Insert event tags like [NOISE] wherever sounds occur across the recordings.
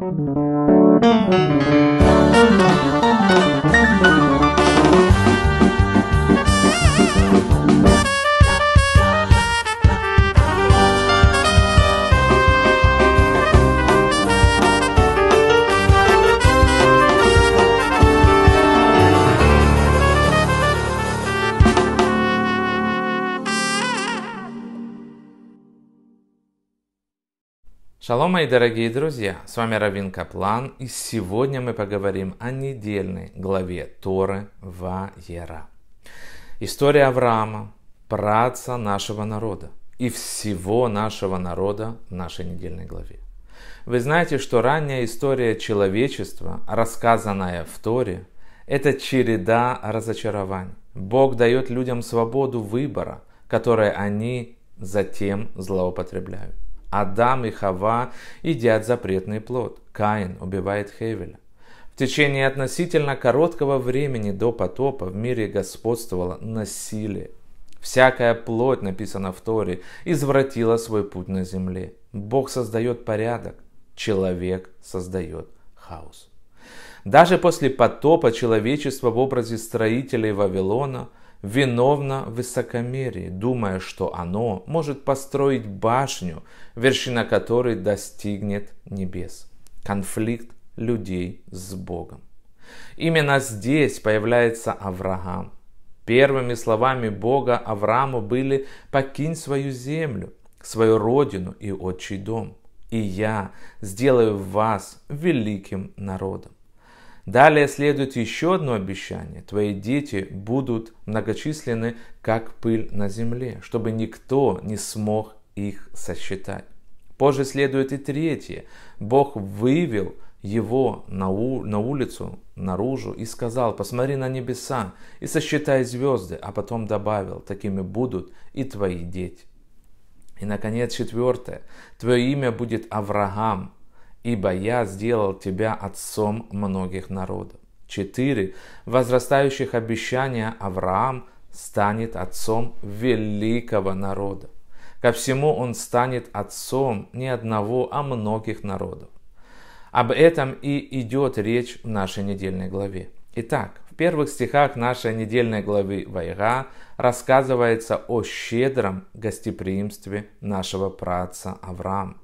Thank you. Шалом, мои дорогие друзья! С вами Равин Каплан, и сегодня мы поговорим о недельной главе Торы Ваера. История Авраама, праца нашего народа и всего нашего народа в нашей недельной главе. Вы знаете, что ранняя история человечества, рассказанная в Торе, это череда разочарований. Бог дает людям свободу выбора, которые они затем злоупотребляют. Адам и Хава едят запретный плод. Каин убивает Хевеля. В течение относительно короткого времени до потопа в мире господствовало насилие. Всякая плоть, написана в Торе, извратила свой путь на земле. Бог создает порядок, человек создает хаос. Даже после потопа человечество в образе строителей Вавилона – виновно в высокомерии, думая, что оно может построить башню, вершина которой достигнет небес. Конфликт людей с Богом. Именно здесь появляется Авраам. Первыми словами Бога Аврааму были «покинь свою землю, свою родину и отчий дом, и я сделаю вас великим народом». Далее следует еще одно обещание. Твои дети будут многочисленны, как пыль на земле, чтобы никто не смог их сосчитать. Позже следует и третье. Бог вывел его на, у, на улицу, наружу и сказал, посмотри на небеса и сосчитай звезды, а потом добавил, такими будут и твои дети. И, наконец, четвертое. Твое имя будет Авраам, ибо я сделал тебя отцом многих народов. 4. Возрастающих обещания Авраам станет отцом великого народа. Ко всему он станет отцом не одного, а многих народов. Об этом и идет речь в нашей недельной главе. Итак, в первых стихах нашей недельной главы Вайга рассказывается о щедром гостеприимстве нашего праца Авраама.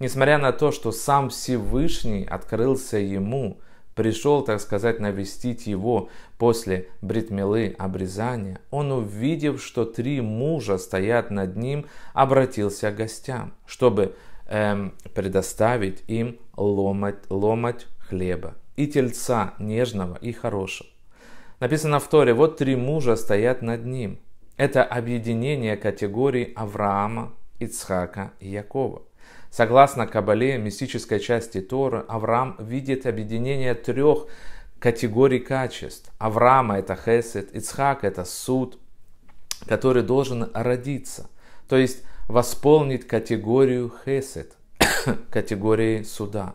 Несмотря на то, что сам Всевышний открылся ему, пришел, так сказать, навестить его после бритмилы обрезания, он, увидев, что три мужа стоят над ним, обратился к гостям, чтобы эм, предоставить им ломать, ломать хлеба и тельца нежного и хорошего. Написано в Торе, вот три мужа стоят над ним. Это объединение категорий Авраама, Ицхака и Якова. Согласно Кабале, мистической части Торы, Авраам видит объединение трех категорий качеств. Авраама – это хесед, Ицхак – это суд, который должен родиться, то есть восполнить категорию хесед, [COUGHS] категории суда.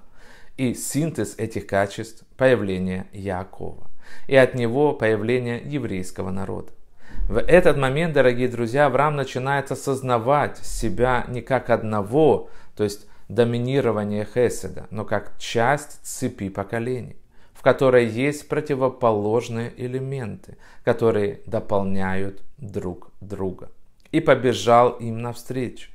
И синтез этих качеств – появление Якова. И от него появление еврейского народа. В этот момент, дорогие друзья, Авраам начинает осознавать себя не как одного то есть доминирование Хеседа, но как часть цепи поколений, в которой есть противоположные элементы, которые дополняют друг друга. И побежал им навстречу.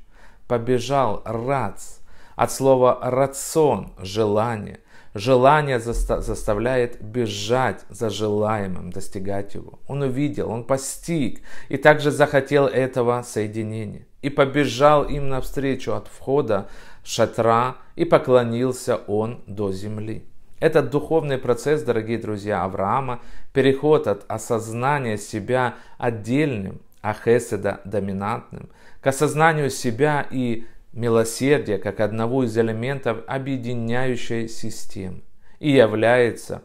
Побежал рац от слова рацион – желание, Желание заста- заставляет бежать за желаемым, достигать его. Он увидел, он постиг и также захотел этого соединения. И побежал им навстречу от входа шатра, и поклонился он до земли. Этот духовный процесс, дорогие друзья, Авраама, переход от осознания себя отдельным, а Хеседа доминантным, к осознанию себя и милосердие как одного из элементов объединяющей системы и является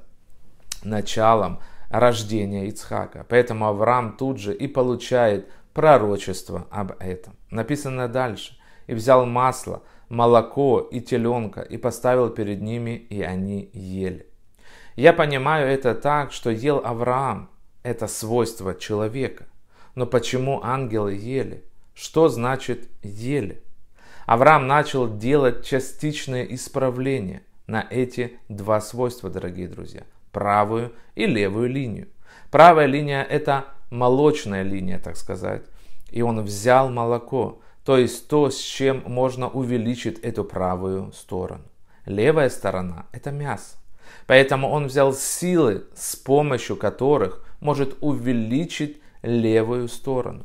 началом рождения Ицхака. Поэтому Авраам тут же и получает пророчество об этом. Написано дальше. «И взял масло, молоко и теленка, и поставил перед ними, и они ели». Я понимаю это так, что ел Авраам. Это свойство человека. Но почему ангелы ели? Что значит ели? Авраам начал делать частичные исправления на эти два свойства, дорогие друзья. Правую и левую линию. Правая линия это молочная линия, так сказать. И он взял молоко, то есть то, с чем можно увеличить эту правую сторону. Левая сторона это мясо. Поэтому он взял силы, с помощью которых может увеличить левую сторону.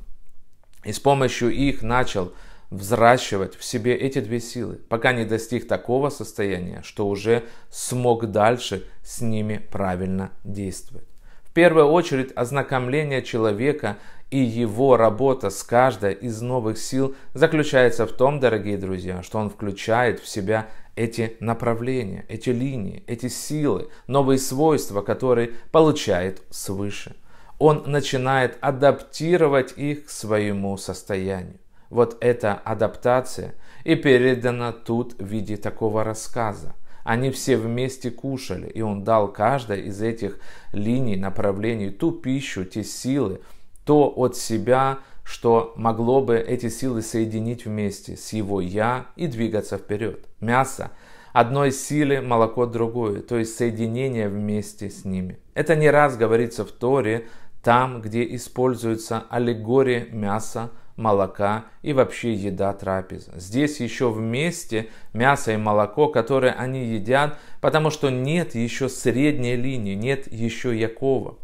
И с помощью их начал взращивать в себе эти две силы, пока не достиг такого состояния, что уже смог дальше с ними правильно действовать. В первую очередь ознакомление человека и его работа с каждой из новых сил заключается в том, дорогие друзья, что он включает в себя эти направления, эти линии, эти силы, новые свойства, которые получает свыше. Он начинает адаптировать их к своему состоянию. Вот эта адаптация и передана тут в виде такого рассказа. Они все вместе кушали, и он дал каждой из этих линий, направлений ту пищу, те силы, то от себя, что могло бы эти силы соединить вместе с его «я» и двигаться вперед. Мясо одной силы, молоко другое, то есть соединение вместе с ними. Это не раз говорится в Торе, там, где используются аллегории мяса, молока и вообще еда трапеза. Здесь еще вместе мясо и молоко, которые они едят, потому что нет еще средней линии, нет еще Якова.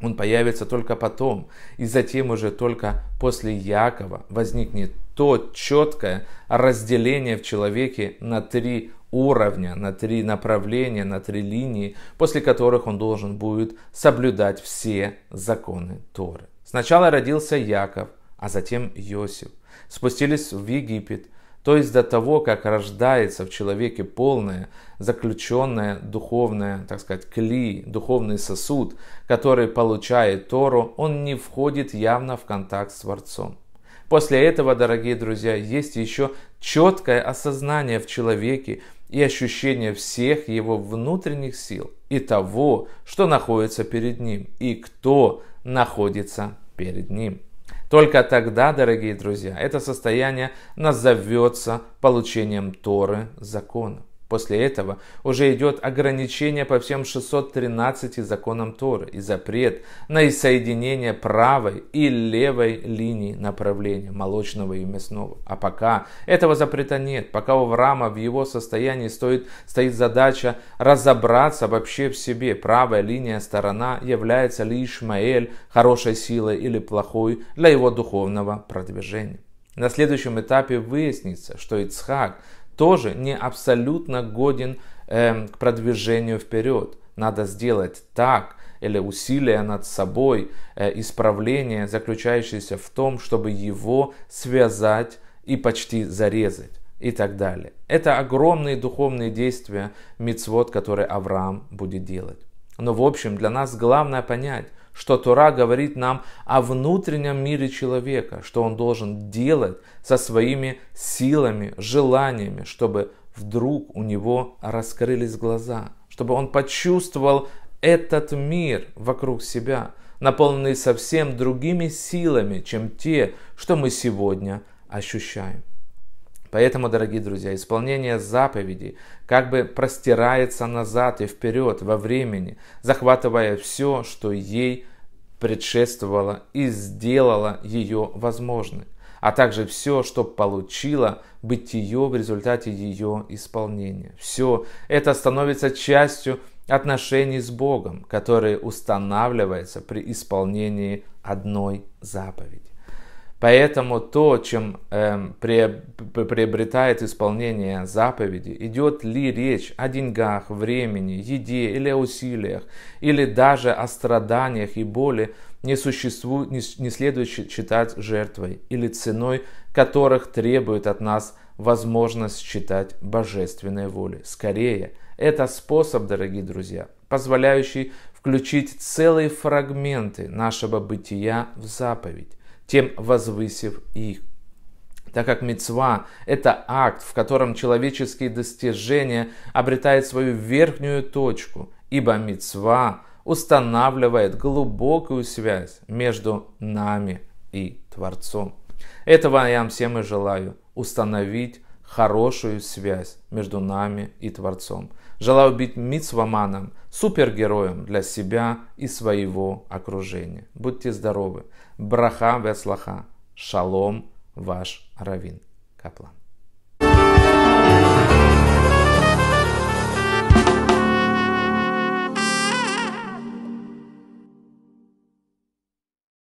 Он появится только потом, и затем уже только после Якова возникнет то четкое разделение в человеке на три уровня, на три направления, на три линии, после которых он должен будет соблюдать все законы Торы. Сначала родился Яков – а затем Иосиф, спустились в Египет, то есть до того, как рождается в человеке полное, заключенное духовное, так сказать, кли, духовный сосуд, который получает Тору, он не входит явно в контакт с Творцом. После этого, дорогие друзья, есть еще четкое осознание в человеке и ощущение всех его внутренних сил и того, что находится перед ним и кто находится перед ним. Только тогда, дорогие друзья, это состояние назовется получением Торы закона. После этого уже идет ограничение по всем 613 законам Торы и запрет на соединение правой и левой линий направления молочного и мясного. А пока этого запрета нет, пока у Врама в его состоянии стоит, стоит задача разобраться вообще в себе, правая линия сторона является ли Ишмаэль хорошей силой или плохой для его духовного продвижения. На следующем этапе выяснится, что Ицхак тоже не абсолютно годен э, к продвижению вперед. Надо сделать так, или усилия над собой, э, исправление, заключающееся в том, чтобы его связать и почти зарезать и так далее. Это огромные духовные действия мицвод, которые Авраам будет делать. Но в общем для нас главное понять, что Тора говорит нам о внутреннем мире человека, что он должен делать со своими силами, желаниями, чтобы вдруг у него раскрылись глаза, чтобы он почувствовал этот мир вокруг себя, наполненный совсем другими силами, чем те, что мы сегодня ощущаем. Поэтому, дорогие друзья, исполнение заповедей как бы простирается назад и вперед во времени, захватывая все, что ей предшествовало и сделало ее возможной, а также все, что получило бытие в результате ее исполнения. Все это становится частью отношений с Богом, которые устанавливаются при исполнении одной заповеди. Поэтому то, чем э, приобретает исполнение заповеди, идет ли речь о деньгах, времени, еде или усилиях, или даже о страданиях и боли, не, существует, не, не следует считать жертвой или ценой, которых требует от нас возможность считать божественной волей. Скорее, это способ, дорогие друзья, позволяющий включить целые фрагменты нашего бытия в заповедь тем возвысив их. Так как мецва – это акт, в котором человеческие достижения обретают свою верхнюю точку, ибо мецва устанавливает глубокую связь между нами и Творцом. Этого я вам всем и желаю – установить хорошую связь между нами и Творцом – Желаю быть мицваманом, супергероем для себя и своего окружения. Будьте здоровы. Браха веслаха. Шалом, ваш Равин Каплан.